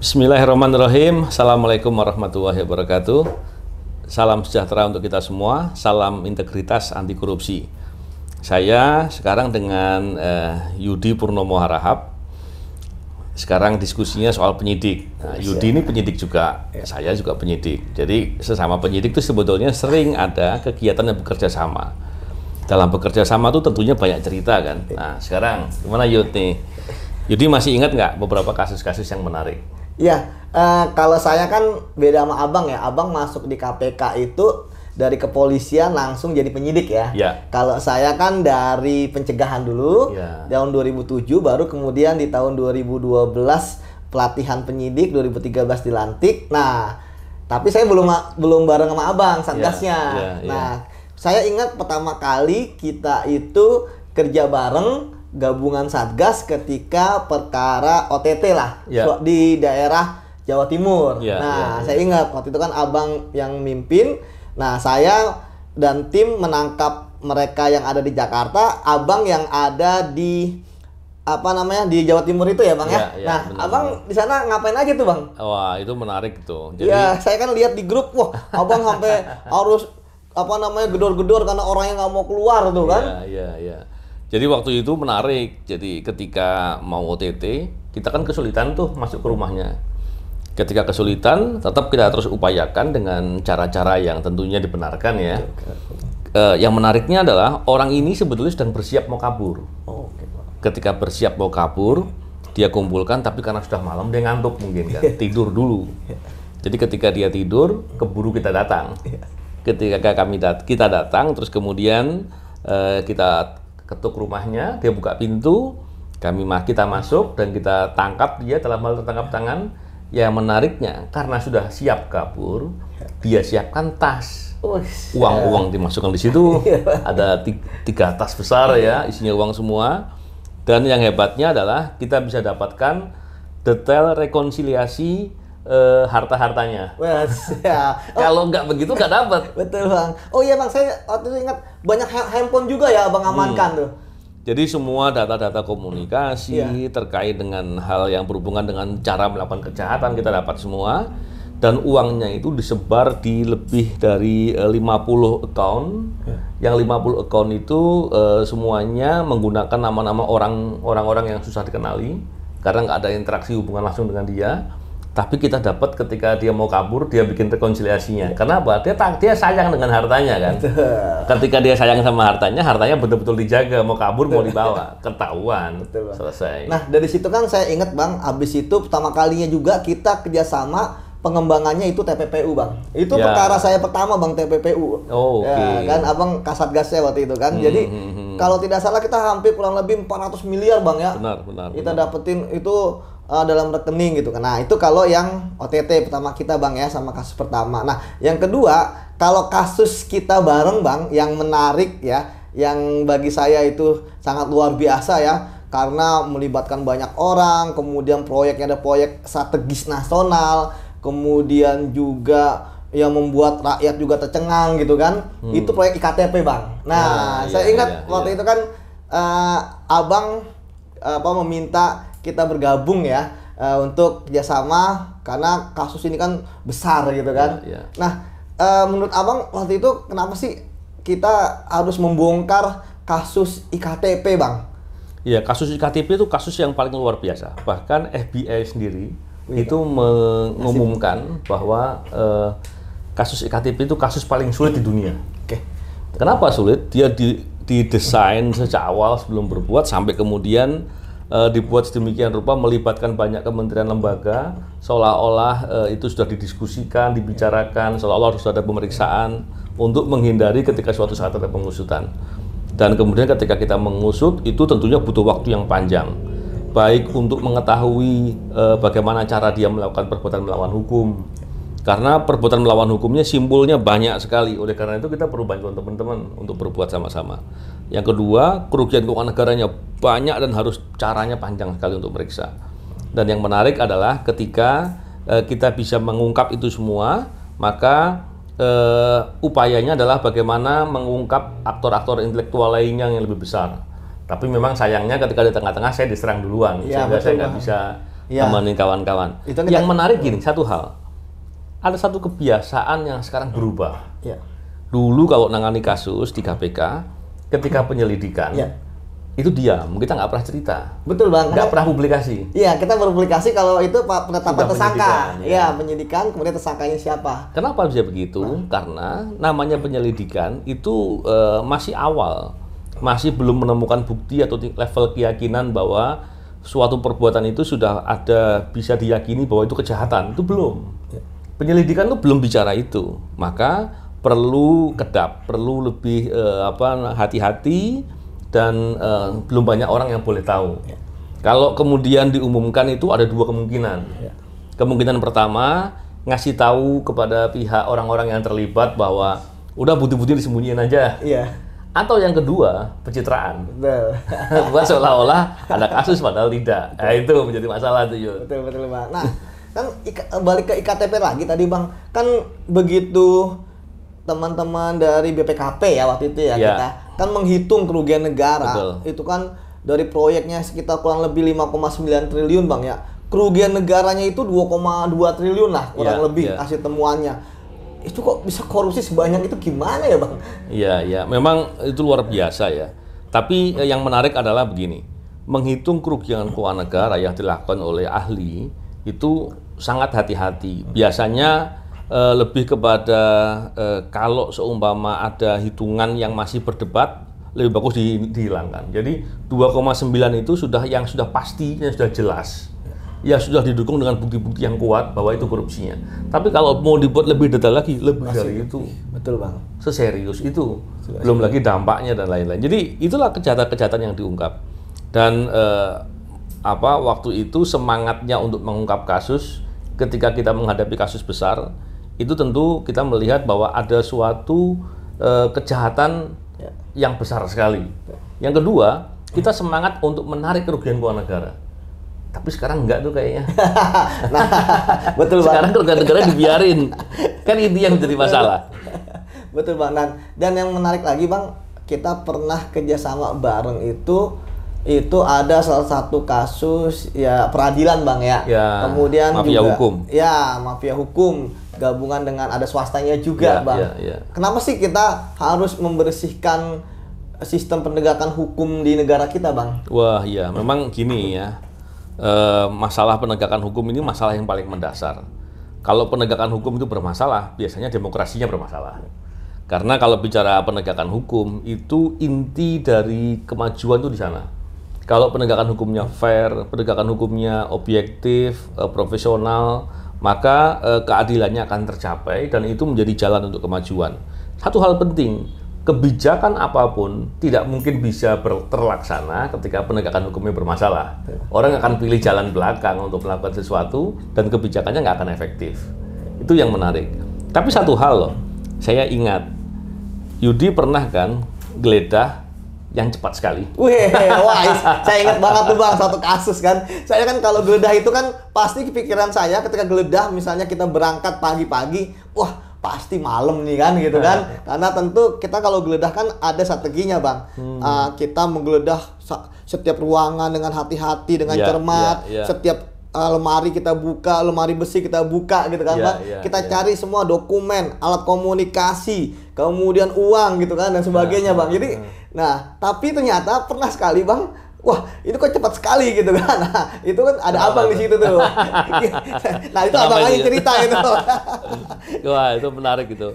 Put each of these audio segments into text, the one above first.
Bismillahirrahmanirrahim. Assalamualaikum warahmatullahi wabarakatuh. Salam sejahtera untuk kita semua. Salam integritas anti korupsi. Saya sekarang dengan eh, Yudi Purnomo Harahap. Sekarang diskusinya soal penyidik. Nah, iya. Yudi ini penyidik juga. Iya. Saya juga penyidik. Jadi sesama penyidik itu sebetulnya sering ada kegiatan yang bekerja sama dalam bekerja sama itu tentunya banyak cerita kan. Iya. Nah sekarang gimana Yudi? Yudi masih ingat nggak beberapa kasus-kasus yang menarik? Iya, uh, kalau saya kan beda sama Abang ya. Abang masuk di KPK itu dari kepolisian langsung jadi penyidik ya. ya. Kalau saya kan dari pencegahan dulu ya. tahun 2007 baru kemudian di tahun 2012 pelatihan penyidik 2013 dilantik. Nah, tapi saya belum belum bareng sama Abang iya. satgasnya. Ya, ya, ya. Nah, saya ingat pertama kali kita itu kerja bareng gabungan satgas ketika perkara OTT lah yeah. di daerah Jawa Timur. Yeah, nah, yeah, ya. saya ingat waktu itu kan abang yang mimpin. Nah, saya dan tim menangkap mereka yang ada di Jakarta, abang yang ada di apa namanya di Jawa Timur itu ya bang ya. ya? ya nah, bener. abang di sana ngapain aja tuh bang? Wah itu menarik tuh. Iya, Jadi... Ya, saya kan lihat di grup, wah abang sampai harus apa namanya gedor-gedor karena orangnya nggak mau keluar tuh kan? Iya iya. Ya. ya, ya. Jadi waktu itu menarik. Jadi ketika mau OTT, kita kan kesulitan tuh masuk ke rumahnya. Ketika kesulitan, tetap kita terus upayakan dengan cara-cara yang tentunya dibenarkan ya. Uh, yang menariknya adalah orang ini sebetulnya sedang bersiap mau kabur. Oh, okay. Ketika bersiap mau kabur, dia kumpulkan tapi karena sudah malam dia ngantuk mungkin kan, iya. tidur dulu. Iya. Jadi ketika dia tidur, keburu kita datang. Iya. Ketika kami dat kita datang, terus kemudian uh, kita ketuk rumahnya, dia buka pintu, kami kita masuk dan kita tangkap dia dalam hal tertangkap tangan. Yang menariknya karena sudah siap kabur, ya. dia siapkan tas. Uang-uang ya. dimasukkan di situ, iya. ada tiga tas besar iya. ya, isinya uang semua. Dan yang hebatnya adalah kita bisa dapatkan detail rekonsiliasi uh, harta-hartanya. Ya. Kalau nggak begitu nggak dapat. Betul bang. Oh iya bang, saya waktu itu ingat banyak handphone juga ya bang hmm. amankan hmm. tuh. Jadi semua data-data komunikasi yeah. terkait dengan hal yang berhubungan dengan cara melakukan kejahatan kita dapat semua dan uangnya itu disebar di lebih dari 50 eh, account. Yeah. Yang 50 account itu uh, semuanya menggunakan nama-nama orang orang-orang yang susah dikenali karena nggak ada interaksi hubungan langsung dengan dia tapi kita dapat ketika dia mau kabur dia bikin rekonsiliasinya Kenapa? apa dia dia sayang dengan hartanya kan ketika dia sayang sama hartanya hartanya betul-betul dijaga mau kabur mau dibawa ketahuan Betul, selesai nah dari situ kan saya ingat bang abis itu pertama kalinya juga kita kerjasama pengembangannya itu TPPU bang itu ya. perkara saya pertama bang TPPU oh, ya, okay. kan abang kasat gasnya waktu itu kan hmm, jadi hmm, hmm. hmm. kalau tidak salah kita hampir kurang lebih 400 miliar bang ya benar benar kita benar. dapetin itu uh, dalam rekening gitu kan. Nah, itu kalau yang OTT pertama kita Bang ya sama kasus pertama. Nah, yang kedua, kalau kasus kita bareng Bang yang menarik ya, yang bagi saya itu sangat luar biasa ya karena melibatkan banyak orang, kemudian proyeknya ada proyek strategis nasional, kemudian juga yang membuat rakyat juga tercengang gitu kan. Hmm. Itu proyek IKTP, Bang. Nah, ah, saya iya, ingat iya, waktu iya. itu kan uh, Abang apa meminta kita bergabung ya uh, untuk kerjasama karena kasus ini kan besar gitu kan. Yeah, yeah. Nah, uh, menurut abang waktu itu kenapa sih kita harus membongkar kasus iktp bang? Ya kasus iktp itu kasus yang paling luar biasa. Bahkan FBI sendiri iya. itu mengumumkan bahwa uh, kasus iktp itu kasus paling sulit di dunia. Oke. Okay. Kenapa sulit? Dia di didesain sejak awal sebelum berbuat sampai kemudian uh, dibuat sedemikian rupa melibatkan banyak kementerian lembaga seolah-olah uh, itu sudah didiskusikan, dibicarakan, seolah-olah sudah ada pemeriksaan untuk menghindari ketika suatu saat ada pengusutan. Dan kemudian ketika kita mengusut itu tentunya butuh waktu yang panjang. Baik untuk mengetahui uh, bagaimana cara dia melakukan perbuatan melawan hukum, karena perbuatan melawan hukumnya simbolnya banyak sekali. Oleh karena itu kita perlu bantuan teman-teman untuk berbuat sama-sama. Yang kedua, kerugian keuangan negaranya banyak dan harus caranya panjang sekali untuk meriksa. Dan yang menarik adalah ketika eh, kita bisa mengungkap itu semua, maka eh, upayanya adalah bagaimana mengungkap aktor-aktor intelektual lainnya yang lebih besar. Tapi memang sayangnya ketika di tengah-tengah saya diserang duluan, ya, sehingga betul, saya nggak bisa ya. temenin kawan-kawan. Kan yang menarik gini, satu hal ada satu kebiasaan yang sekarang berubah. Ya. Dulu kalau nangani kasus di KPK, ketika hmm. penyelidikan, ya. itu diam, kita nggak pernah cerita. Betul bang. Nggak pernah publikasi. Iya, kita berpublikasi kalau itu penetapan tersangka. Ya. Iya, ya, penyidikan, kemudian tersangkanya siapa. Kenapa bisa begitu? Nah. Karena namanya penyelidikan itu uh, masih awal, masih belum menemukan bukti atau level keyakinan bahwa suatu perbuatan itu sudah ada bisa diyakini bahwa itu kejahatan. Itu belum. Ya Penyelidikan itu belum bicara itu, maka perlu kedap, perlu lebih uh, apa hati-hati dan uh, belum banyak orang yang boleh tahu. Ya. Kalau kemudian diumumkan itu ada dua kemungkinan. Ya. Kemungkinan pertama ngasih tahu kepada pihak orang-orang yang terlibat bahwa udah butuh-butuh disembunyiin aja. Iya. Atau yang kedua, pencitraan. Buat seolah-olah ada kasus padahal tidak. Nah, itu menjadi masalah tuh, Betul, betul, Pak. Nah, kan eh, balik ke iktp lagi tadi bang kan begitu teman-teman dari BPKP ya waktu itu ya, yeah. kita kan menghitung kerugian negara Betul. itu kan dari proyeknya sekitar kurang lebih 5,9 triliun bang ya kerugian negaranya itu 2,2 triliun lah kurang yeah, lebih yeah. temuannya itu kok bisa korupsi sebanyak itu gimana ya bang? Iya yeah, iya yeah. memang itu luar biasa ya tapi eh, yang menarik adalah begini menghitung kerugian keuangan negara yang dilakukan oleh ahli itu sangat hati-hati. Biasanya e, lebih kepada e, kalau seumpama ada hitungan yang masih berdebat lebih bagus di, dihilangkan. Jadi 2,9 itu sudah yang sudah pasti yang sudah jelas. Ya sudah didukung dengan bukti-bukti yang kuat bahwa itu korupsinya. Tapi kalau mau dibuat lebih detail lagi, lebih Masih, dari itu. Betul bang. Seserius itu. Betul, Belum lagi dampaknya dan lain-lain. Jadi itulah kejahatan-kejahatan yang diungkap. Dan eh, apa waktu itu semangatnya untuk mengungkap kasus ketika kita menghadapi kasus besar itu tentu kita melihat bahwa ada suatu e, kejahatan ya. yang besar sekali. Ya. Yang kedua, kita semangat untuk menarik kerugian keuangan negara. Tapi sekarang enggak tuh kayaknya. nah, betul Sekarang kerugian negara dibiarin. kan ini yang jadi masalah. Betul Bang. dan yang menarik lagi Bang, kita pernah kerjasama bareng itu itu ada salah satu kasus ya peradilan bang ya, ya kemudian mafia juga, hukum ya mafia hukum gabungan dengan ada swastanya juga ya, bang ya, ya. kenapa sih kita harus membersihkan sistem penegakan hukum di negara kita bang wah ya memang gini ya e, masalah penegakan hukum ini masalah yang paling mendasar kalau penegakan hukum itu bermasalah biasanya demokrasinya bermasalah karena kalau bicara penegakan hukum itu inti dari kemajuan itu di sana kalau penegakan hukumnya fair, penegakan hukumnya objektif, uh, profesional, maka uh, keadilannya akan tercapai dan itu menjadi jalan untuk kemajuan. Satu hal penting, kebijakan apapun tidak mungkin bisa ber, terlaksana ketika penegakan hukumnya bermasalah. Orang akan pilih jalan belakang untuk melakukan sesuatu dan kebijakannya nggak akan efektif. Itu yang menarik. Tapi satu hal loh, saya ingat Yudi pernah kan geledah yang cepat sekali. Wih, wah, saya ingat banget tuh bang satu kasus kan. Saya kan kalau geledah itu kan pasti pikiran saya ketika geledah misalnya kita berangkat pagi-pagi, wah pasti malam nih kan gitu kan eh. karena tentu kita kalau geledah kan ada strateginya bang hmm. uh, kita menggeledah setiap ruangan dengan hati-hati dengan yeah, cermat yeah, yeah. setiap Eh, lemari kita buka, lemari besi kita buka gitu kan, yeah, Bang. Yeah, kita yeah. cari semua dokumen, alat komunikasi, kemudian uang gitu kan dan sebagainya, nah, Bang. Jadi nah, nah. nah, tapi ternyata pernah sekali, Bang, wah itu kok cepat sekali gitu kan nah, itu kan ada Kenapa abang di situ tuh nah itu abang aja cerita itu wah itu menarik gitu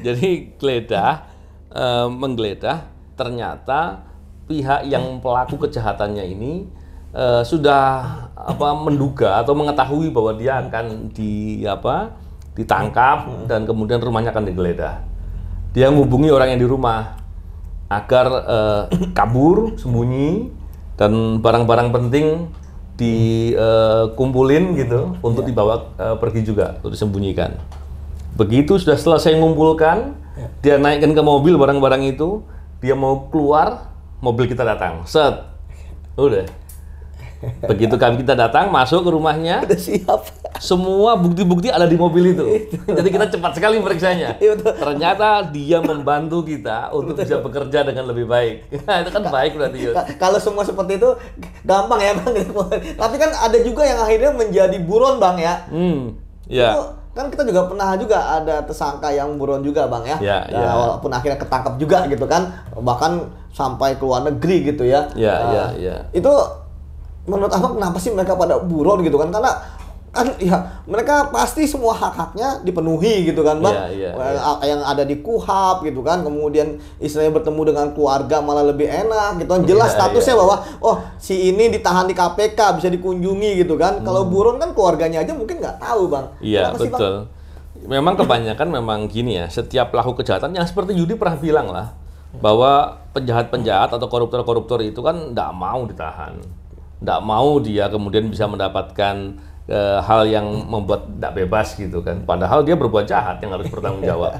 jadi geledah eh, menggeledah ternyata pihak yang pelaku kejahatannya ini Eh, sudah apa menduga atau mengetahui bahwa dia akan di apa ditangkap dan kemudian rumahnya akan digeledah. Dia menghubungi orang yang di rumah agar uh, kabur, sembunyi dan barang-barang penting dikumpulin eh, uh, gitu untuk yeah. dibawa uh, pergi juga untuk disembunyikan. Begitu sudah selesai mengumpulkan, yeah. dia naikkan ke mobil barang-barang itu, dia mau keluar, mobil kita datang. Set. Udah Begitu kami kita datang, masuk ke rumahnya. Udah siap. Semua bukti-bukti ada di mobil itu. Jadi kita cepat sekali periksanya iya, Ternyata dia membantu kita untuk bisa bekerja dengan lebih baik. Nah, itu kan baik berarti. Kalau semua seperti itu gampang ya bang. Tapi kan ada juga yang akhirnya menjadi buron bang ya. Hmm. Ya. Itu kan kita juga pernah juga ada tersangka yang buron juga bang ya, ya, nah, ya. walaupun akhirnya ketangkap juga gitu kan bahkan sampai ke luar negeri gitu ya ya uh, ya, ya itu menurut abang kenapa sih mereka pada buron gitu kan karena kan ya mereka pasti semua hak-haknya dipenuhi gitu kan bang yeah, yeah, yang, yeah. yang ada di kuhap gitu kan kemudian istilahnya bertemu dengan keluarga malah lebih enak gitu kan jelas yeah, statusnya yeah. bahwa oh si ini ditahan di KPK bisa dikunjungi gitu kan hmm. kalau buron kan keluarganya aja mungkin nggak tahu bang iya yeah, betul bang? memang kebanyakan memang gini ya setiap pelaku kejahatan yang seperti Yudi pernah bilang lah bahwa penjahat-penjahat atau koruptor-koruptor itu kan nggak mau ditahan tidak mau dia kemudian bisa mendapatkan e, hal yang hmm. membuat tidak bebas gitu kan. Padahal dia berbuat jahat yang harus bertanggung jawab.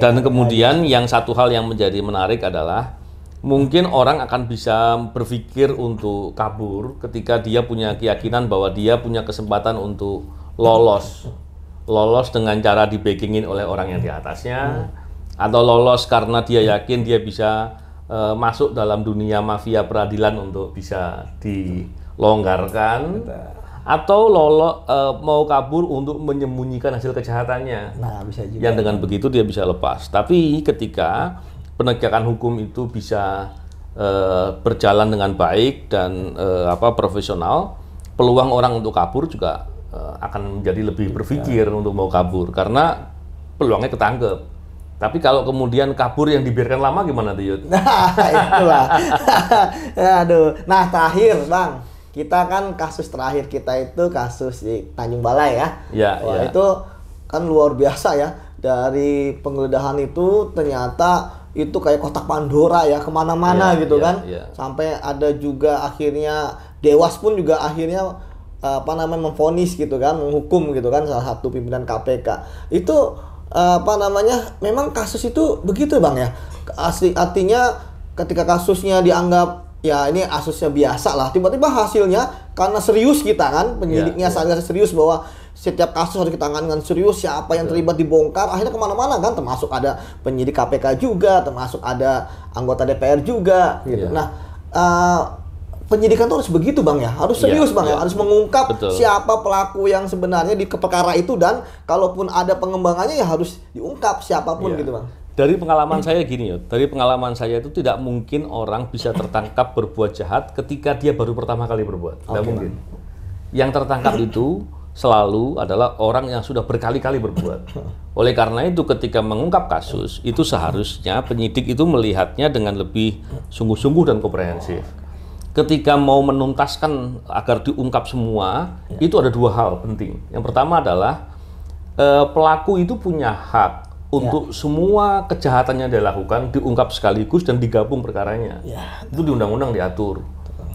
Dan kemudian yang satu hal yang menjadi menarik adalah mungkin orang akan bisa berpikir untuk kabur ketika dia punya keyakinan bahwa dia punya kesempatan untuk lolos. Lolos dengan cara dibakingin oleh orang yang di atasnya hmm. atau lolos karena dia yakin dia bisa uh, masuk dalam dunia mafia peradilan untuk bisa dilonggarkan atau lolo uh, mau kabur untuk menyembunyikan hasil kejahatannya. Nah, bisa juga. Yang ya. dengan begitu dia bisa lepas. Tapi ketika penegakan hukum itu bisa uh, berjalan dengan baik dan uh, apa profesional, peluang orang untuk kabur juga akan menjadi lebih iya. berpikir ya. untuk mau kabur karena peluangnya ketangkep tapi kalau kemudian kabur yang dibiarkan lama gimana tuh Yud? Nah itulah. Aduh. Nah terakhir Bang, kita kan kasus terakhir kita itu kasus di Tanjung Balai ya. Iya. ya. itu kan luar biasa ya. Dari penggeledahan itu ternyata itu kayak kotak Pandora ya kemana-mana ya, gitu ya, kan. Ya. Sampai ada juga akhirnya Dewas pun juga akhirnya eh, apa namanya memfonis gitu kan, menghukum gitu kan salah satu pimpinan KPK. Itu Eh, apa namanya memang kasus itu begitu bang ya asli artinya ketika kasusnya dianggap ya ini kasusnya biasa lah tiba-tiba hasilnya karena serius kita kan penyidiknya yeah, yeah. serius bahwa setiap kasus harus kita dengan serius siapa yang terlibat dibongkar akhirnya kemana-mana kan termasuk ada penyidik KPK juga termasuk ada anggota DPR juga gitu yeah. nah uh, penyidikan tuh harus begitu bang ya harus iya, serius ya, bang ya, iya. harus mengungkap Betul. siapa pelaku yang sebenarnya di perkara itu dan kalaupun ada pengembangannya ya harus diungkap siapapun ya. gitu bang dari pengalaman saya gini ya dari pengalaman saya itu tidak mungkin orang bisa tertangkap berbuat jahat ketika dia baru pertama kali berbuat tidak okay, mungkin bang. yang tertangkap itu selalu adalah orang yang sudah berkali-kali berbuat. Oleh karena itu ketika mengungkap kasus itu seharusnya penyidik itu melihatnya dengan lebih sungguh-sungguh dan komprehensif ketika mau menuntaskan agar diungkap semua ya. itu ada dua hal penting. Yang pertama adalah eh, pelaku itu punya hak untuk ya. semua kejahatan yang dilakukan diungkap sekaligus dan digabung perkaranya. Ya, itu di undang-undang diatur.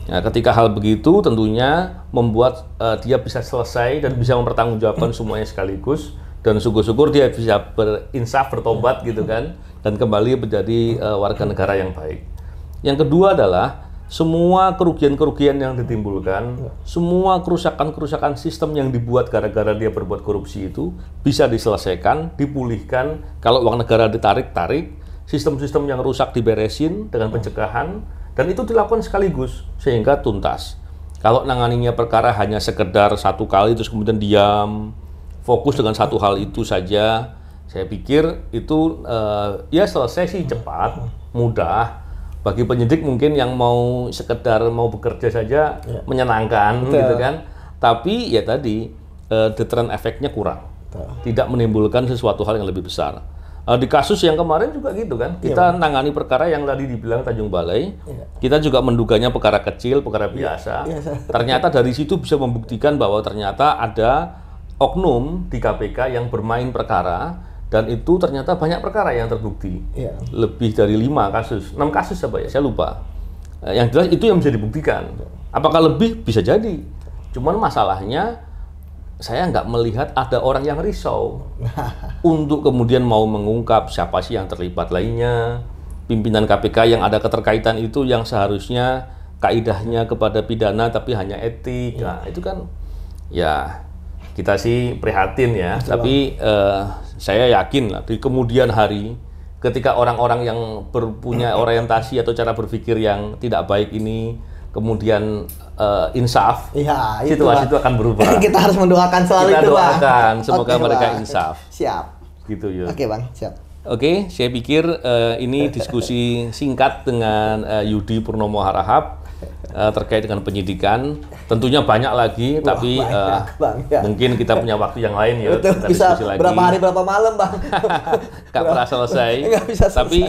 ya, ketika hal begitu tentunya membuat eh, dia bisa selesai dan bisa mempertanggungjawabkan semuanya sekaligus dan syukur-syukur dia bisa berinsaf bertobat gitu kan dan kembali menjadi uh, warga negara yang baik. Yang kedua adalah semua kerugian-kerugian yang ditimbulkan, ya. semua kerusakan-kerusakan sistem yang dibuat gara-gara dia berbuat korupsi itu bisa diselesaikan, dipulihkan. Kalau uang negara ditarik-tarik, sistem-sistem yang rusak diberesin dengan pencegahan, dan itu dilakukan sekaligus sehingga tuntas. Kalau nanganinya perkara hanya sekedar satu kali terus kemudian diam, fokus dengan satu hal itu saja, saya pikir itu uh, ya selesai sih cepat, mudah bagi penyidik mungkin yang mau sekedar mau bekerja saja ya. menyenangkan Betul. gitu kan tapi ya tadi uh, deterrent efeknya kurang Betul. tidak menimbulkan sesuatu hal yang lebih besar uh, di kasus yang kemarin juga gitu kan ya, kita ya, nangani perkara yang tadi dibilang Tanjung Balai ya. kita juga menduganya perkara kecil perkara ya, biasa ya. ternyata dari situ bisa membuktikan bahwa ternyata ada oknum di KPK yang bermain perkara dan itu ternyata banyak perkara yang terbukti yeah. lebih dari lima kasus enam kasus apa ya saya lupa eh, yang jelas itu yang bisa dibuktikan apakah lebih bisa jadi cuman masalahnya saya nggak melihat ada orang yang risau untuk kemudian mau mengungkap siapa sih yang terlibat lainnya pimpinan KPK yang ada keterkaitan itu yang seharusnya kaidahnya kepada pidana tapi hanya etik iya. nah itu kan ya kita sih prihatin ya Betul. tapi uh, saya yakin lah di kemudian hari ketika orang-orang yang berpunya orientasi atau cara berpikir yang tidak baik ini kemudian uh, insaf, ya, situasi itu akan berubah. Kita harus mendoakan soal Kita itu, Bang. doakan, semoga okay, mereka bang. insaf. Siap. Gitu ya. Oke, Bang. Siap. Oke, saya pikir uh, ini diskusi singkat dengan uh, Yudi Purnomo Harahap uh, terkait dengan penyidikan. Tentunya banyak lagi, Wah, tapi banyak, uh, bang, ya. mungkin kita punya waktu yang lain ya. Betul, kita bisa lagi. berapa hari berapa malam bang? Gak pernah selesai. bisa selesai. Tapi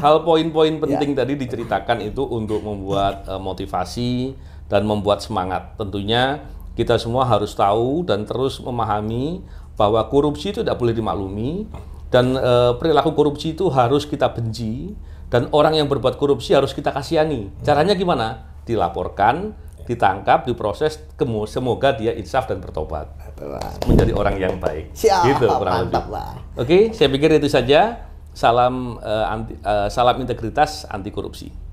hal poin-poin ya. penting ya. tadi diceritakan itu untuk membuat uh, motivasi dan membuat semangat. Tentunya kita semua harus tahu dan terus memahami bahwa korupsi itu tidak boleh dimaklumi dan e, perilaku korupsi itu harus kita benci dan orang yang berbuat korupsi harus kita kasihani. Caranya gimana? Dilaporkan, ditangkap, diproses, semoga dia insaf dan bertobat. Menjadi orang yang baik. Siap, gitu kurang mantap, lebih. Oke, saya pikir itu saja. Salam uh, anti, uh, salam integritas anti korupsi.